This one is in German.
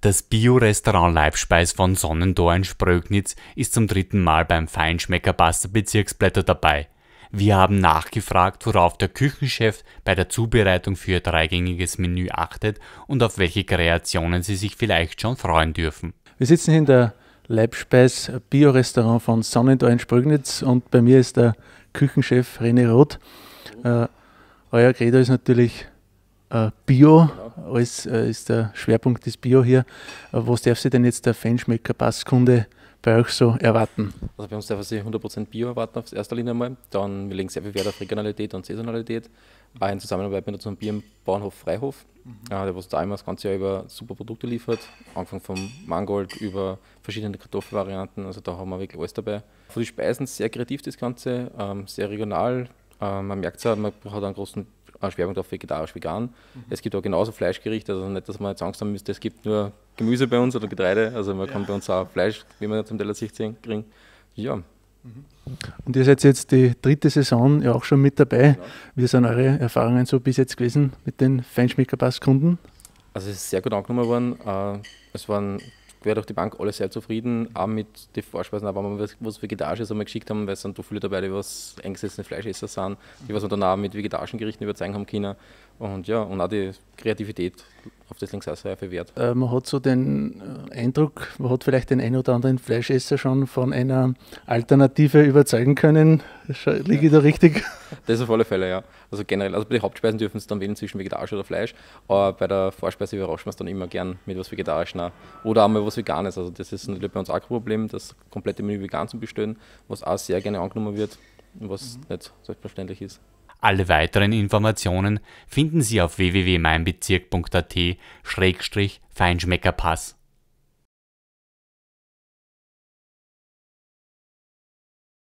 Das Bio-Restaurant Leibspeis von Sonnendor in Sprögnitz ist zum dritten Mal beim Feinschmeckerbuster Bezirksblätter dabei. Wir haben nachgefragt, worauf der Küchenchef bei der Zubereitung für ihr dreigängiges Menü achtet und auf welche Kreationen sie sich vielleicht schon freuen dürfen. Wir sitzen hier in der Leibspeis Bio-Restaurant von Sonnendor in Sprögnitz und bei mir ist der Küchenchef René Roth. Äh, euer Credo ist natürlich äh, Bio alles äh, ist der Schwerpunkt des Bio hier. Äh, was darf sich denn jetzt der fanschmecker Passkunde bei euch so erwarten? Also bei uns darf sich 100% Bio erwarten, aufs erste Linie einmal. Dann, wir legen sehr viel Wert auf Regionalität und Saisonalität. Auch in Zusammenarbeit mit unserem Bier im Biobahnhof Freihof, mhm. der was da immer das ganze Jahr über super Produkte liefert. Angefangen vom Mangold über verschiedene Kartoffelvarianten. Also da haben wir wirklich alles dabei. Für die Speisen sehr kreativ das Ganze, ähm, sehr regional. Man merkt es auch, man hat einen großen Schwerpunkt auf vegetarisch, vegan. Mhm. Es gibt auch genauso Fleischgerichte, also nicht, dass man jetzt Angst haben müsste, es gibt nur Gemüse bei uns oder Getreide, also man ja. kann bei uns auch Fleisch, wie man zum Teller sich sehen, kriegen. Ja. Mhm. Und ihr seid jetzt die dritte Saison ja auch schon mit dabei. Genau. Wie sind eure Erfahrungen so bis jetzt gewesen mit den Feinschmecker-Pass-Kunden? Also es ist sehr gut angenommen worden. Äh, es waren quer durch die Bank alle sehr zufrieden, auch mit den Vorspeisen, auch wenn wir was, Vegetarisches einmal geschickt haben, weil es sind da viele dabei, die was eingesessene Fleischesser sind, die was wir dann auch mit vegetarischen Gerichten überzeugen haben können. Und ja, und auch die Kreativität auf das Linksaußerreife wert. Äh, man hat so den äh, Eindruck, man hat vielleicht den einen oder anderen Fleischesser schon von einer Alternative überzeugen können. Liege ich da richtig? Das auf alle Fälle, ja. Also generell, also bei den Hauptspeisen dürfen sie dann wählen zwischen vegetarisch oder Fleisch, aber bei der Vorspeise überraschen wir es dann immer gern mit was Vegetarischem oder auch mal was Veganes. Also das ist natürlich bei uns auch ein Problem, das komplette Menü vegan zu bestellen, was auch sehr gerne angenommen wird, was mhm. nicht selbstverständlich ist. Alle weiteren Informationen finden Sie auf www.meinbezirk.at-feinschmeckerpass.